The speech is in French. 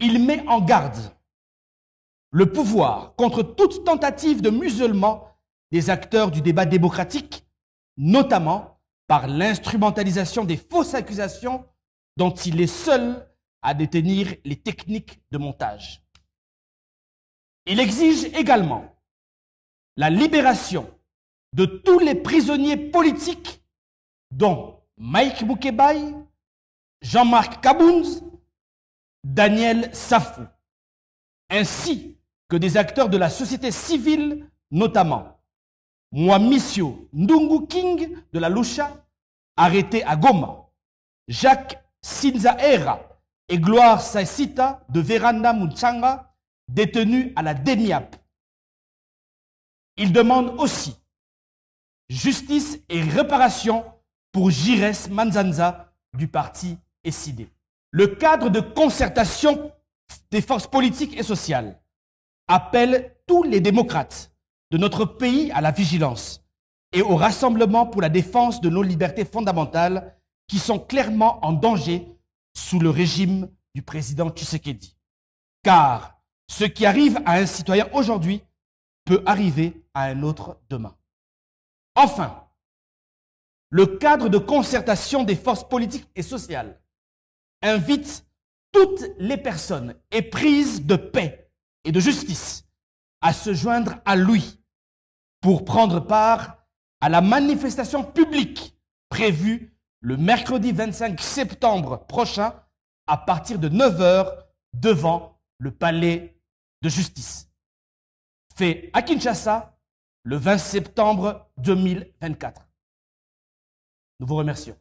il met en garde le pouvoir contre toute tentative de musulman des acteurs du débat démocratique, notamment par l'instrumentalisation des fausses accusations dont il est seul à détenir les techniques de montage. Il exige également la libération de tous les prisonniers politiques dont Mike Moukébaï, Jean-Marc Kabounz Daniel Safou, ainsi que des acteurs de la société civile, notamment Mwamisio Ndungu King de la Lucha, arrêté à Goma, Jacques Sinzaera et Gloire Saisita de Veranda Munchanga, détenus à la DEMIAP. Ils demandent aussi justice et réparation pour Jires Manzanza du parti SID le cadre de concertation des forces politiques et sociales appelle tous les démocrates de notre pays à la vigilance et au rassemblement pour la défense de nos libertés fondamentales qui sont clairement en danger sous le régime du président Tshisekedi. Car ce qui arrive à un citoyen aujourd'hui peut arriver à un autre demain. Enfin, le cadre de concertation des forces politiques et sociales invite toutes les personnes éprises de paix et de justice à se joindre à lui pour prendre part à la manifestation publique prévue le mercredi 25 septembre prochain à partir de 9h devant le palais de justice. Fait à Kinshasa le 20 septembre 2024. Nous vous remercions.